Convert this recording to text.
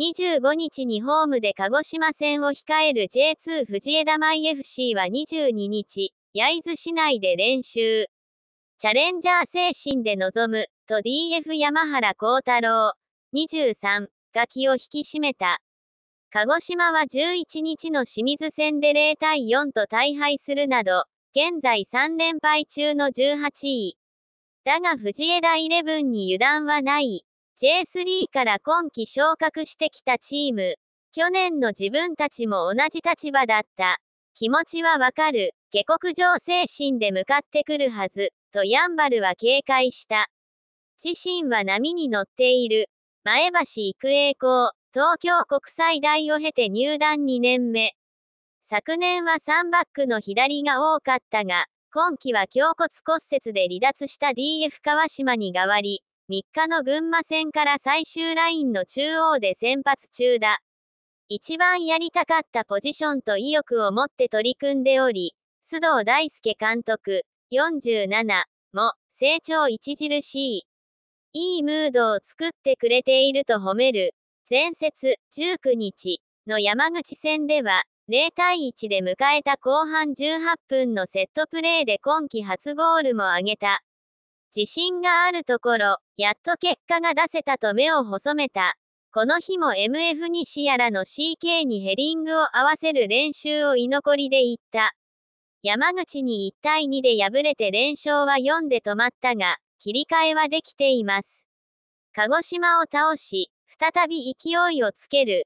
25日にホームで鹿児島戦を控える J2 藤枝舞 FC は22日、焼津市内で練習。チャレンジャー精神で臨む、と DF 山原幸太郎、23が気を引き締めた。鹿児島は11日の清水戦で0対4と大敗するなど、現在3連敗中の18位。だが藤枝イレブンに油断はない。J3 から今季昇格してきたチーム。去年の自分たちも同じ立場だった。気持ちはわかる。下克上精神で向かってくるはず、とヤンバルは警戒した。自身は波に乗っている。前橋育英校、東京国際大を経て入団2年目。昨年は3バックの左が多かったが、今季は胸骨骨折で離脱した DF 川島に代わり、3日の群馬戦から最終ラインの中央で先発中だ。一番やりたかったポジションと意欲を持って取り組んでおり、須藤大輔監督、47も成長著しい。いいムードを作ってくれていると褒める。前節19日の山口戦では、0対1で迎えた後半18分のセットプレーで今季初ゴールも挙げた。自信があるところ、やっと結果が出せたと目を細めた。この日も MF 西やらの CK にヘリングを合わせる練習を居残りで行った。山口に1対2で敗れて連勝は4で止まったが、切り替えはできています。鹿児島を倒し、再び勢いをつける、